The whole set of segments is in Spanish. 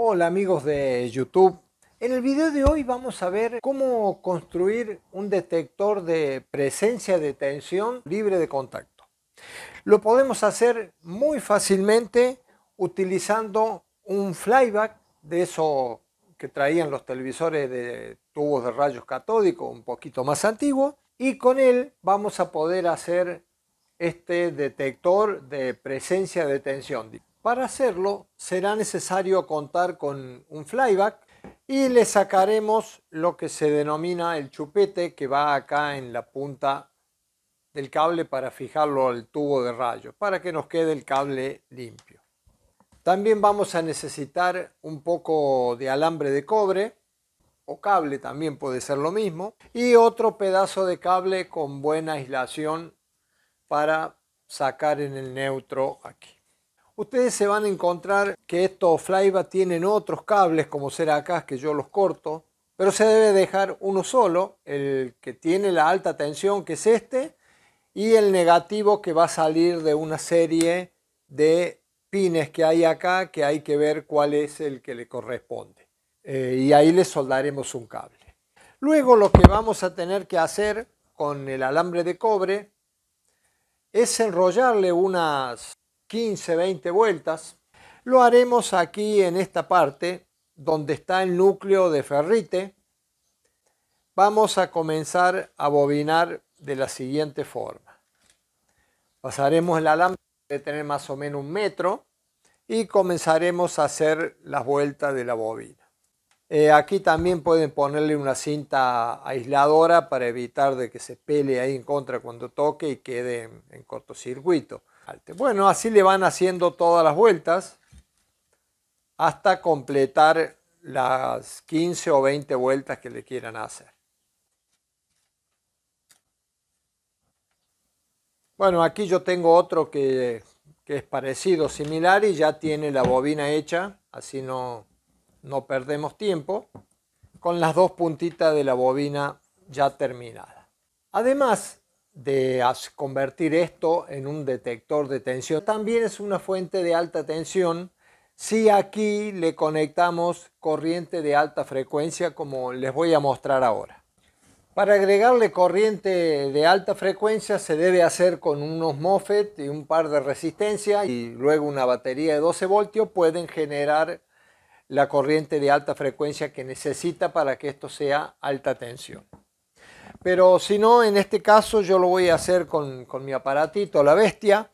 Hola amigos de YouTube. En el video de hoy vamos a ver cómo construir un detector de presencia de tensión libre de contacto. Lo podemos hacer muy fácilmente utilizando un flyback de eso que traían los televisores de tubos de rayos catódicos un poquito más antiguo y con él vamos a poder hacer este detector de presencia de tensión para hacerlo será necesario contar con un flyback y le sacaremos lo que se denomina el chupete que va acá en la punta del cable para fijarlo al tubo de rayo para que nos quede el cable limpio. También vamos a necesitar un poco de alambre de cobre o cable también puede ser lo mismo y otro pedazo de cable con buena aislación para sacar en el neutro aquí. Ustedes se van a encontrar que estos flyba tienen otros cables como será acá que yo los corto, pero se debe dejar uno solo, el que tiene la alta tensión que es este y el negativo que va a salir de una serie de pines que hay acá que hay que ver cuál es el que le corresponde. Eh, y ahí le soldaremos un cable. Luego lo que vamos a tener que hacer con el alambre de cobre es enrollarle unas 15, 20 vueltas. Lo haremos aquí en esta parte donde está el núcleo de ferrite. Vamos a comenzar a bobinar de la siguiente forma. Pasaremos la lámpara de tener más o menos un metro y comenzaremos a hacer las vueltas de la bobina. Eh, aquí también pueden ponerle una cinta aisladora para evitar de que se pele ahí en contra cuando toque y quede en cortocircuito. Bueno, así le van haciendo todas las vueltas hasta completar las 15 o 20 vueltas que le quieran hacer. Bueno, aquí yo tengo otro que, es parecido, similar y ya tiene la bobina hecha, así no, no perdemos tiempo, con las dos puntitas de la bobina ya terminada. Además, de convertir esto en un detector de tensión. También es una fuente de alta tensión si aquí le conectamos corriente de alta frecuencia como les voy a mostrar ahora. Para agregarle corriente de alta frecuencia se debe hacer con unos MOSFET y un par de resistencia y luego una batería de 12 voltios pueden generar la corriente de alta frecuencia que necesita para que esto sea alta tensión. Pero si no, en este caso yo lo voy a hacer con, con mi aparatito, la bestia,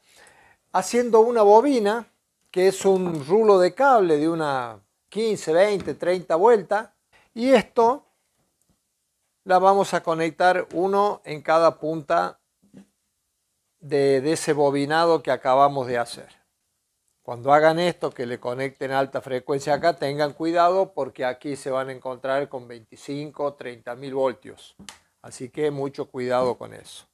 haciendo una bobina, que es un rulo de cable de una 15, 20, 30 vueltas. Y esto la vamos a conectar uno en cada punta de, ese bobinado que acabamos de hacer. Cuando hagan esto, que le conecten alta frecuencia acá, tengan cuidado porque aquí se van a encontrar con 25, 30 mil voltios. Así que mucho cuidado con eso.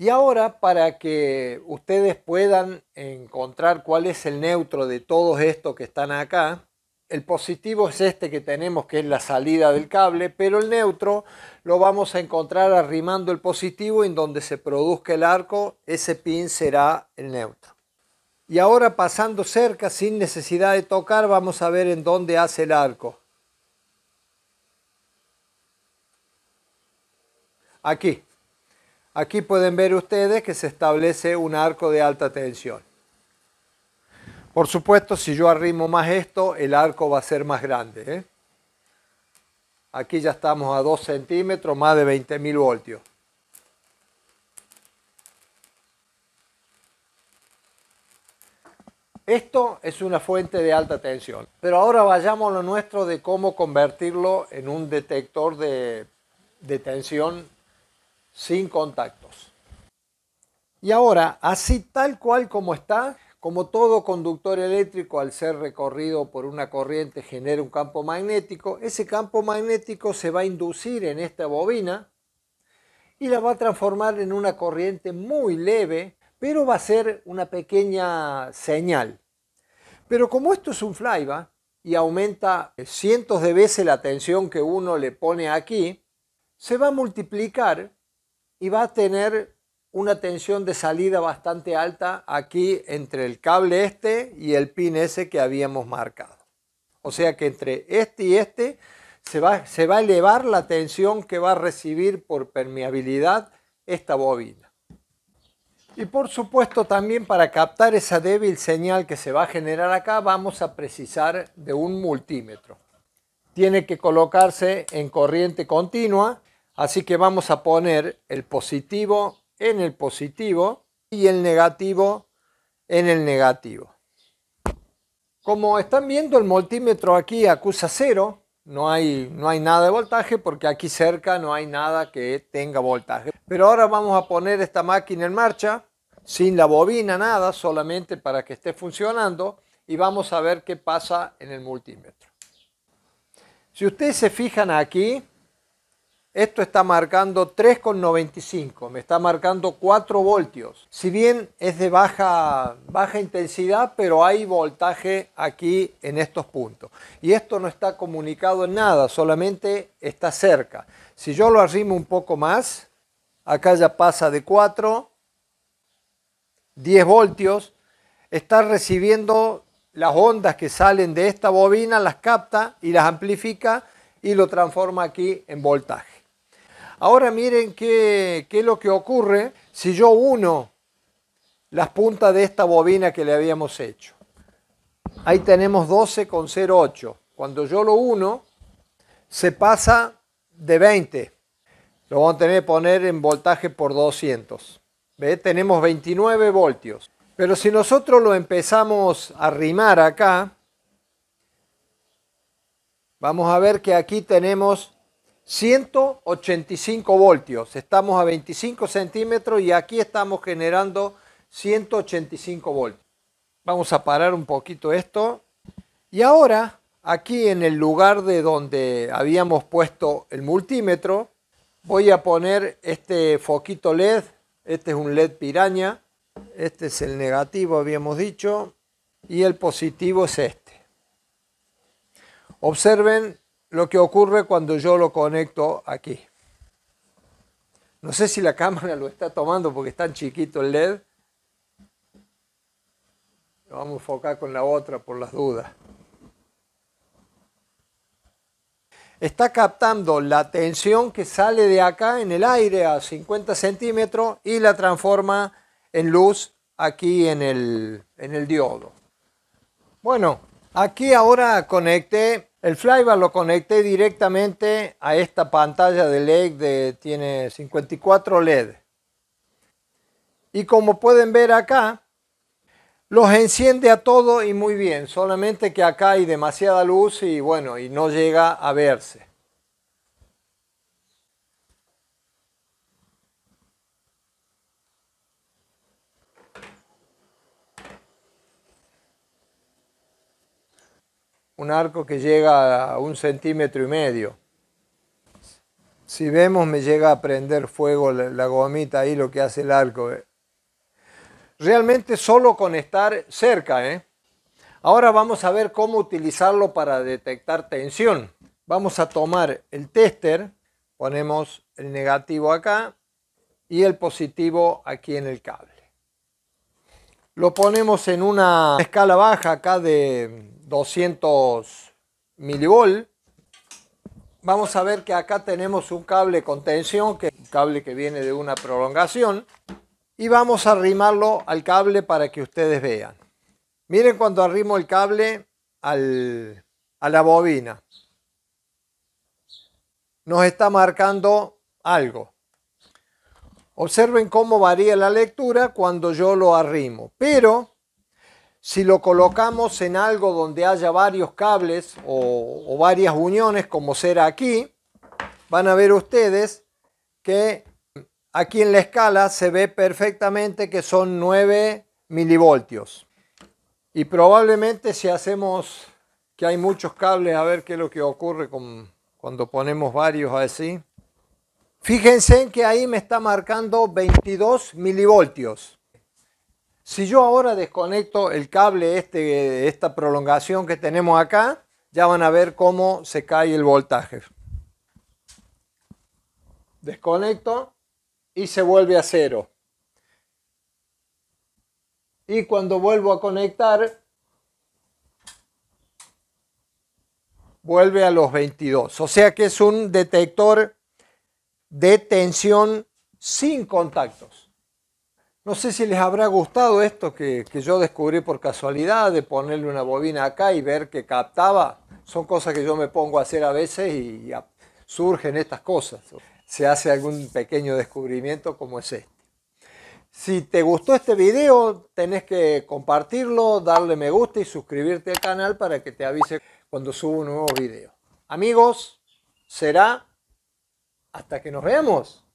Y ahora, para que ustedes puedan encontrar cuál es el neutro de todos estos que están acá, el positivo es este que tenemos, que es la salida del cable, pero el neutro lo vamos a encontrar arrimando el positivo en donde se produzca el arco, ese pin será el neutro. Y ahora pasando cerca, sin necesidad de tocar, vamos a ver en dónde hace el arco. Aquí. Aquí pueden ver ustedes que se establece un arco de alta tensión. Por supuesto, si yo arrimo más esto, el arco va a ser más grande. ¿eh? Aquí ya estamos a 2 centímetros, más de 20.000 voltios. Esto es una fuente de alta tensión. Pero ahora vayamos a lo nuestro de cómo convertirlo en un detector de tensión sin contactos. Y ahora, así tal cual como está, como todo conductor eléctrico al ser recorrido por una corriente genera un campo magnético, ese campo magnético se va a inducir en esta bobina y la va a transformar en una corriente muy leve, pero va a ser una pequeña señal. Pero como esto es un flyback y aumenta eh, cientos de veces la tensión que uno le pone aquí, se va a multiplicar y va a tener una tensión de salida bastante alta aquí entre el cable este y el pin ese que habíamos marcado. O sea que entre este y este se va, a elevar la tensión que va a recibir por permeabilidad esta bobina. Y por supuesto también para captar esa débil señal que se va a generar acá vamos a precisar de un multímetro. Tiene que colocarse en corriente continua Así que vamos a poner el positivo en el positivo y el negativo en el negativo. Como están viendo, el multímetro aquí acusa cero, no hay, no hay nada de voltaje porque aquí cerca no hay nada que tenga voltaje. Pero ahora vamos a poner esta máquina en marcha, sin la bobina, nada, solamente para que esté funcionando y vamos a ver qué pasa en el multímetro. Si ustedes se fijan aquí, esto está marcando 3,95, me está marcando 4 voltios. Si bien es de baja, baja intensidad, pero hay voltaje aquí en estos puntos. Y esto no está comunicado en nada, solamente está cerca. Si yo lo arrimo un poco más, acá ya pasa de 4, 10 voltios, está recibiendo las ondas que salen de esta bobina, las capta y las amplifica y lo transforma aquí en voltaje. Ahora miren qué, es lo que ocurre si yo uno las puntas de esta bobina que le habíamos hecho. Ahí tenemos 12,08. Cuando yo lo uno, se pasa de 20. Lo vamos a tener que poner en voltaje por 200. ¿Ve? Tenemos 29 voltios. Pero si nosotros lo empezamos a rimar acá, vamos a ver que aquí tenemos 185 voltios. Estamos a 25 centímetros y aquí estamos generando 185 voltios. Vamos a parar un poquito esto. Y ahora, aquí en el lugar de donde habíamos puesto el multímetro, voy a poner este foquito LED. Este es un LED piraña. Este es el negativo, habíamos dicho. Y el positivo es este. Observen lo que ocurre cuando yo lo conecto aquí. No sé si la cámara lo está tomando porque es tan chiquito el LED. vamos a enfocar con la otra por las dudas. Está captando la tensión que sale de acá en el aire a 50 centímetros y la transforma en luz aquí en el, en el diodo. Bueno, Aquí ahora conecté, el flybar lo conecté directamente a esta pantalla de LED, de, tiene 54 LED. Y como pueden ver acá, los enciende a todo y muy bien, solamente que acá hay demasiada luz y bueno, y no llega a verse. un arco que llega a un centímetro y medio. Si vemos, me llega a prender fuego la, gomita ahí, lo que hace el arco. Eh. Realmente solo con estar cerca. ¿eh? Ahora vamos a ver cómo utilizarlo para detectar tensión. Vamos a tomar el tester, ponemos el negativo acá y el positivo aquí en el cable. Lo ponemos en una escala baja acá de 200 milivol. Vamos a ver que acá tenemos un cable con tensión, que es un cable que viene de una prolongación. Y vamos a arrimarlo al cable para que ustedes vean. Miren cuando arrimo el cable al, a la bobina. Nos está marcando algo. Observen cómo varía la lectura cuando yo lo arrimo. Pero si lo colocamos en algo donde haya varios cables o, varias uniones, como será aquí, van a ver ustedes que aquí en la escala se ve perfectamente que son 9 milivoltios. Y probablemente si hacemos que hay muchos cables, a ver qué es lo que ocurre cuando ponemos varios así. Fíjense que ahí me está marcando 22 milivoltios. Si yo ahora desconecto el cable, este, esta prolongación que tenemos acá, ya van a ver cómo se cae el voltaje. Desconecto y se vuelve a cero. Y cuando vuelvo a conectar, vuelve a los 22. O sea que es un detector de tensión sin contactos. No sé si les habrá gustado esto que, yo descubrí por casualidad, de ponerle una bobina acá y ver que captaba. Son cosas que yo me pongo a hacer a veces y, surgen estas cosas. Se hace algún pequeño descubrimiento como es este. Si te gustó este video, tenés que compartirlo, darle me gusta y suscribirte al canal para que te avise cuando subo un nuevo video. Amigos, será hasta que nos veamos.